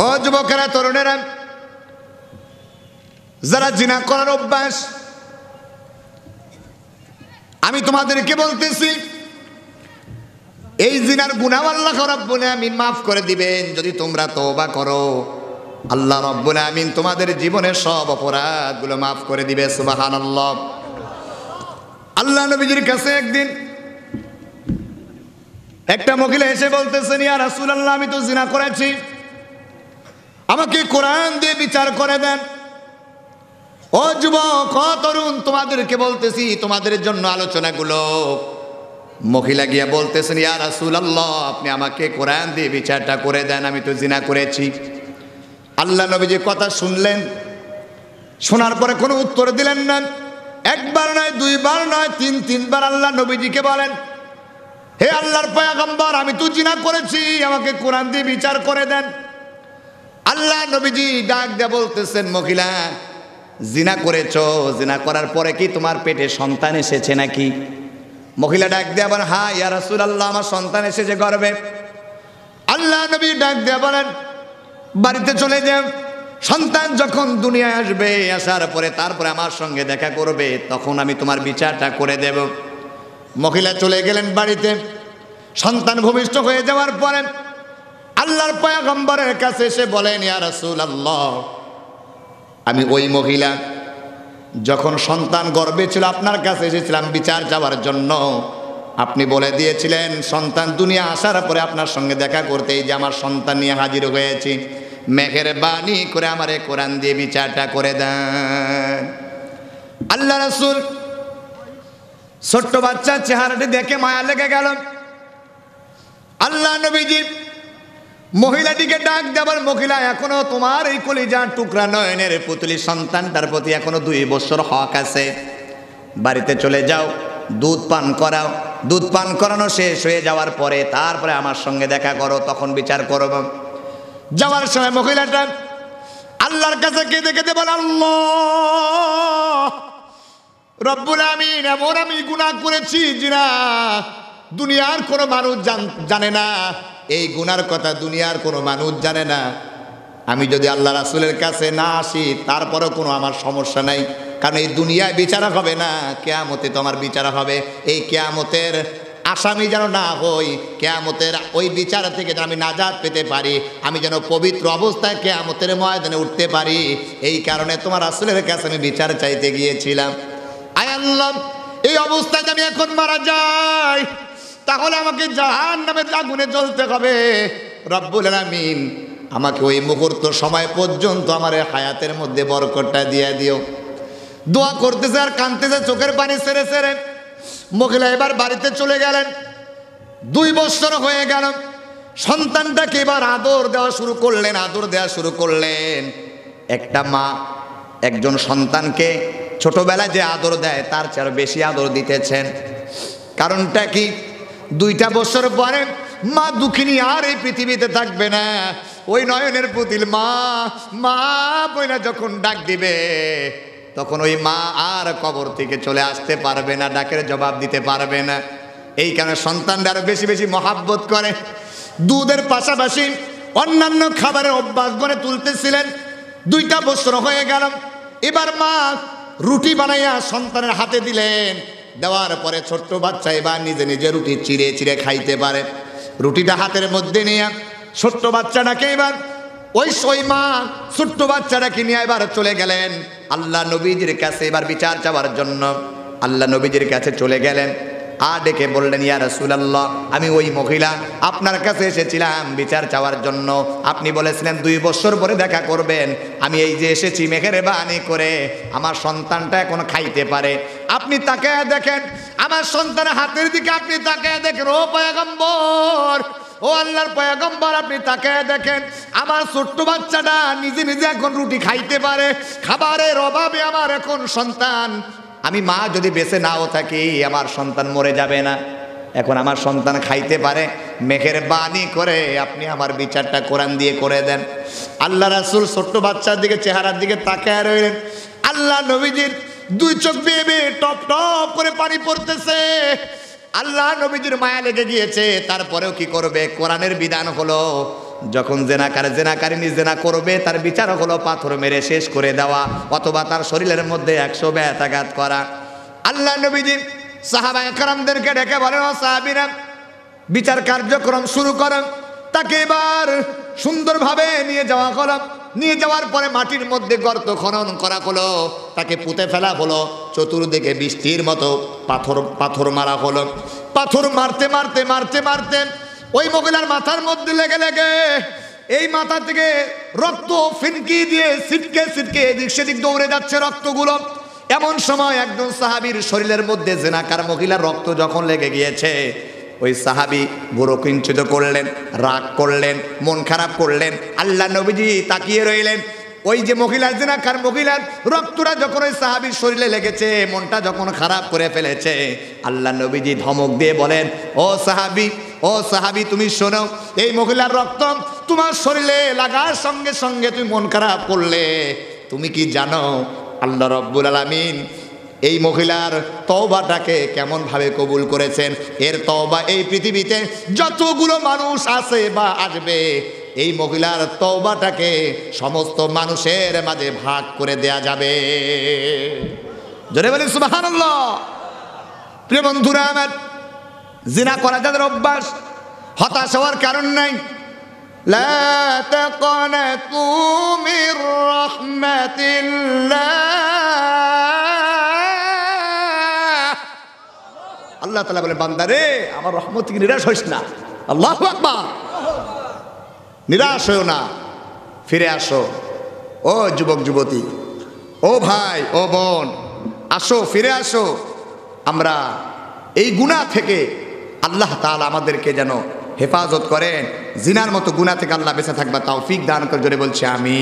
ও যুবকেরা তরুণেরা যারা জিনা করার অভ্যাস আমি তোমাদেরকে বলতেছি এই জিনার গুনাহ আল্লাহ রব্বুল আমিন মাফ করে দিবেন যদি তোমরা তোবা করো আল্লাহ রব্বুল আমিন তোমাদের জীবনের সব অপরাধগুলো মাফ করে দিবে সুবাহান আল্লাহ নবীজির কাছে একদিন একটা মহিলা এসে বলতেছেন ইয়া আল্লাহ আমি তো জিনা করেছি আমাকে কোরআন দিয়ে বিচার করে দেন ও যুবক তরুণ তোমাদেরকে বলতেছি তোমাদের জন্য আলোচনাগুলো মহিলা গিয়া বলতেছেন ইয়ার রাসুল আল্লাহ আপনি আমাকে কোরআন দিয়ে বিচারটা করে দেন আমি তো জিনা করেছি আল্লাহ নবী যে কথা শুনলেন শোনার পরে কোনো উত্তর দিলেন না একবার নয় দুইবার নয় তিন তিনবার আল্লাহ নবীজিকে বলেন হে আল্লাহর পয়াগম্বর আমি তো জিনা করেছি আমাকে কোরআন দিয়ে বিচার করে দেন আল্লাহ নবীজি ডাক দিয়ে বলতেছেন মহিলা জিনা করেছ জিনা করার পরে কি তোমার পেটে সন্তান এসেছে নাকি মহিলা ডাক দিয়ে বলেন হা ইয়া রাসুল আল্লাহ আমার সন্তান এসেছে গর্বে আল্লাহ নবী ডাক দিয়ে বলেন বাড়িতে চলে যাও সন্তান যখন দুনিয়ায় আসবে আসার পরে তারপরে আমার সঙ্গে দেখা করবে তখন আমি তোমার বিচারটা করে দেব মহিলা চলে গেলেন বাড়িতে সন্তান ভূমিষ্ঠ হয়ে যাওয়ার পরে আল্লাহর পয়াগম্বরের কাছে এসে বলেন ইয়া রাসুল আল্লাহ আমি ওই মহিলা যখন সন্তান গর্বে ছিল আপনার কাছে এসেছিলাম বিচার চাওয়ার জন্য আপনি বলে দিয়েছিলেন সন্তান দুনিয়া আসার পরে আপনার সঙ্গে দেখা করতে এই যে আমার সন্তান নিয়ে হাজির হয়েছি মেঘের বাণী করে আমার কোরআন দিয়ে বিচারটা করে দেন আল্লাহ রসুল ছোট্ট বাচ্চার চেহারাটি দেখে মায়া লেগে গেল আল্লাহ নবীজি মহিলাটিকে ডাক দেবার মহিলা এখনো তোমার এই যা টুকরা নয়নের পুতুলি সন্তানটার প্রতি এখনো দুই বছর হক আছে বাড়িতে চলে যাও দুধ পান করাও দুধ পান করানো শেষ হয়ে যাওয়ার পরে তারপরে আমার সঙ্গে দেখা করো তখন বিচার করো যাওয়ার সময় মহিলাটা আল্লাহর কাছে কে দেখে বল রব্বুল আমি এমন আমি গুণা করেছি জিনা দুনিয়ার কোনো মানুষ জানে না এই গুনার কথা দুনিয়ার কোনো মানুষ জানে না আমি যদি আল্লাহ রাসুলের কাছে না আসি তারপরও কোনো আমার সমস্যা নাই কারণ এই দুনিয়ায় বিচারা হবে না কেয়ামতে তোমার বিচারা হবে এই কেয়ামতের আসামি যেন না হই কেয়ামতের ওই বিচার থেকে যেন আমি নাজাদ পেতে পারি আমি যেন পবিত্র অবস্থায় কেয়ামতের ময়দানে উঠতে পারি এই কারণে তোমার আসলের কাছে আমি বিচার চাইতে গিয়েছিলাম আল্লাহ এই অবস্থায় আমি এখন মারা যাই তাহলে আমাকে জাহান নামের আগুনে জ্বলতে হবে রব্বুল আলমিন আমাকে ওই মুহূর্ত সময় পর্যন্ত আমার হায়াতের মধ্যে বরকটটা দিয়ে দিও দোয়া করতেছে আর কাঁদতেছে চোখের পানি সেরে সেরে মহিলা এবার বাড়িতে চলে গেলেন দুই বছর হয়ে গেল সন্তানটাকে এবার আদর দেওয়া শুরু করলেন আদর দেওয়া শুরু করলেন একটা মা একজন সন্তানকে ছোটবেলায় যে আদর দেয় তার চেয়ে বেশি আদর দিতেছেন কারণটা কি দুইটা বছর পরে মা দুঃখিনী আর এই পৃথিবীতে থাকবে না ওই নয়নের পুতিল মা মা বইনা যখন ডাক দিবে তখন ওই মা আর কবর থেকে চলে আসতে পারবে না ডাকের জবাব দিতে পারবে না এই কারণে সন্তানরা আরো বেশি বেশি মহাব্বত করে দুধের পাশাপাশি অন্যান্য খাবারের অভ্যাস গড়ে তুলতেছিলেন দুইটা বছর হয়ে গেল এবার মা রুটি বানাইয়া সন্তানের হাতে দিলেন দেওয়ার পরে ছোট্ট বাচ্চা এবার নিজে নিজে রুটি চিড়ে চিড়ে খাইতে পারে রুটিটা হাতের মধ্যে নিয়ে ছোট্ট বাচ্চাটাকে এবার ওই সই মা ছোট্ট বাচ্চাটাকে নিয়ে এবার চলে গেলেন আল্লাহ নবীজির কাছে এবার বিচার চাওয়ার জন্য আল্লাহ নবীজির কাছে চলে গেলেন আ ডেকে বললেন ইয়া রসুলাল্লাহ আমি ওই মহিলা আপনার কাছে এসেছিলাম বিচার চাওয়ার জন্য আপনি বলেছিলেন দুই বছর পরে দেখা করবেন আমি এই যে এসেছি মেঘের বানি করে আমার সন্তানটা এখন খাইতে পারে আপনি তাকে দেখেন আমার সন্তানের হাতের দিকে আপনি তাকে দেখেন ও পয়গম্বর ও আল্লাহর পয়গম্বর আপনি তাকে দেখেন আমার ছোট্ট বাচ্চাটা নিজে নিজে এখন রুটি খাইতে পারে খাবারের অভাবে আমার এখন সন্তান আমি মা যদি বেঁচে নাও থাকি আমার সন্তান মরে যাবে না এখন আমার সন্তান খাইতে পারে মেঘের বাণী করে আপনি আমার বিচারটা কোরআন দিয়ে করে দেন আল্লাহ রাসুল ছোট্ট বাচ্চার দিকে চেহারার দিকে তাকায় রইলেন আল্লাহ নবীজির দুই চোখ বেয়ে বেয়ে টপ টপ করে পানি পড়তেছে আল্লাহ নবীজির মায়া লেগে গিয়েছে তারপরেও কি করবে কোরআনের বিধান হলো যখন জেনাকার জেনাকারিনী জেনা করবে তার বিচার হলো পাথর মেরে শেষ করে দেওয়া অথবা তার শরীরের মধ্যে একশো ব্যাতাঘাত করা আল্লাহ নবীজি সাহাবা একরামদেরকে ডেকে বলেন সাহাবিরাম বিচার কার্যক্রম শুরু করেন তাকে এবার সুন্দরভাবে নিয়ে যাওয়া করা নিয়ে যাওয়ার পরে মাটির মধ্যে গর্ত খনন করা হলো তাকে পুঁতে ফেলা হলো চতুর্দিকে বৃষ্টির মতো পাথর পাথর মারা হলো পাথর মারতে মারতে মারতে মারতে ওই মহিলার মাথার মধ্যে লেগে লেগে এই মাথা থেকে রক্ত ফিনকি দিয়ে ছিটকে ছিটকে এদিক সেদিক দৌড়ে যাচ্ছে রক্তগুলো এমন সময় একজন সাহাবির শরীরের মধ্যে জেনাকার মহিলার রক্ত যখন লেগে গিয়েছে ওই সাহাবি বুড়ো কিঞ্চিত করলেন রাগ করলেন মন খারাপ করলেন আল্লাহ নবীজি তাকিয়ে রইলেন ওই যে মহিলার জেনাখার মহিলার রক্তরা যখন ওই সাহাবির শরীরে লেগেছে মনটা যখন খারাপ করে ফেলেছে আল্লাহ নবীজি ধমক দিয়ে বলেন ও সাহাবি ও সাহাবি তুমি শোনো এই মহিলার রক্ত তোমার শরীরে লাগার সঙ্গে সঙ্গে তুমি মন খারাপ করলে তুমি কি জানো আল্লাহ রব্বুল আলমিন এই মহিলার তওবাটাকে কেমনভাবে কবুল করেছেন এর তওবা এই পৃথিবীতে যতগুলো মানুষ আছে বা আসবে এই মহিলার তওবাটাকে সমস্ত মানুষের মাঝে ভাগ করে দেয়া যাবে জোরে বলেন সুবহানাল্লাহ প্রিয় বন্ধুরা আমার জিনা করা যাদের অভ্যাস হতাশ হওয়ার কারণ নাই لا تقنطوا من رحمة الله আল্লাহ তালা বলে বান্দারে আমার রহমত থেকে নিরাশ হইস না আল্লাহ আকবার নিরাশ হও না ফিরে আসো ও যুবক যুবতী ও ভাই ও বোন আসো ফিরে আসো আমরা এই গুণা থেকে আল্লাহ তালা আমাদেরকে যেন হেফাজত করেন জিনার মতো গুণা থেকে আল্লাহ বেঁচে থাকবা তাও ফিক দান করে জোরে বলছে আমি